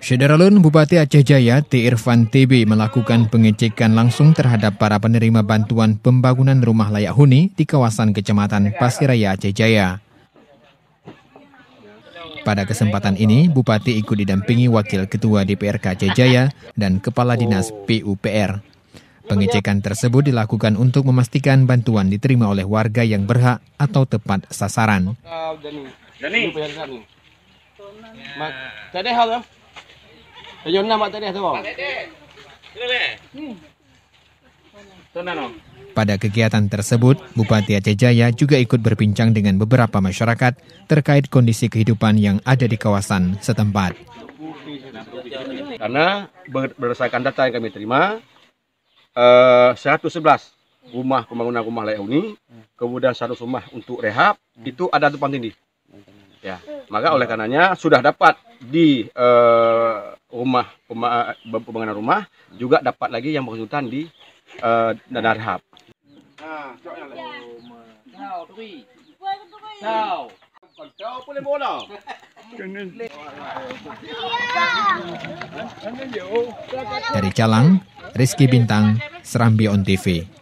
Sederalun Bupati Aceh Jaya T. Irfan TB melakukan pengecekan langsung terhadap para penerima bantuan pembangunan rumah layak huni di kawasan Kecamatan Pasiraya Aceh Jaya. Pada kesempatan ini, Bupati ikut didampingi Wakil Ketua DPRK Aceh Jaya dan Kepala Dinas PUPR. Pengecekan tersebut dilakukan untuk memastikan bantuan diterima oleh warga yang berhak atau tepat sasaran. Pada kegiatan tersebut, Bupati Aceh Jaya juga ikut berbincang dengan beberapa masyarakat terkait kondisi kehidupan yang ada di kawasan setempat. Karena berdasarkan data yang kami terima, eh, 111 rumah pembangunan rumah layak huni, kemudian satu rumah untuk rehab, itu ada tempat tinggi. Ya, maka oleh karenanya sudah dapat di eh, rumah eh, pembangunan rumah juga dapat lagi yang berkesulitan di uh, eh, dana Dari Calang, Rizky Bintang, Serambi On TV.